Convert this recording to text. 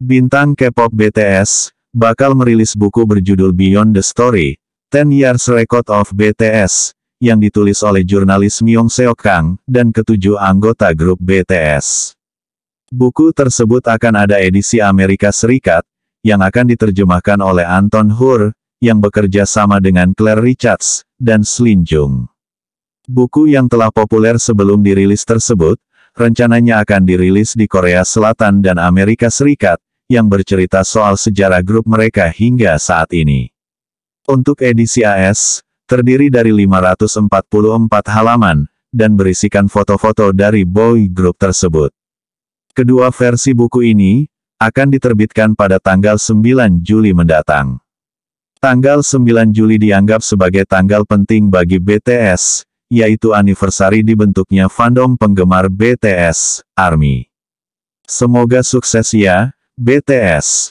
Bintang K-pop BTS, bakal merilis buku berjudul Beyond the Story, Ten Years Record of BTS, yang ditulis oleh jurnalis Myung Seok Kang, dan ketujuh anggota grup BTS. Buku tersebut akan ada edisi Amerika Serikat, yang akan diterjemahkan oleh Anton Hur, yang bekerja sama dengan Claire Richards, dan Slin Jung. Buku yang telah populer sebelum dirilis tersebut, rencananya akan dirilis di Korea Selatan dan Amerika Serikat, yang bercerita soal sejarah grup mereka hingga saat ini. Untuk edisi AS, terdiri dari 544 halaman, dan berisikan foto-foto dari boy group tersebut. Kedua versi buku ini, akan diterbitkan pada tanggal 9 Juli mendatang. Tanggal 9 Juli dianggap sebagai tanggal penting bagi BTS, yaitu anniversary dibentuknya fandom penggemar BTS, ARMY. Semoga sukses ya, BTS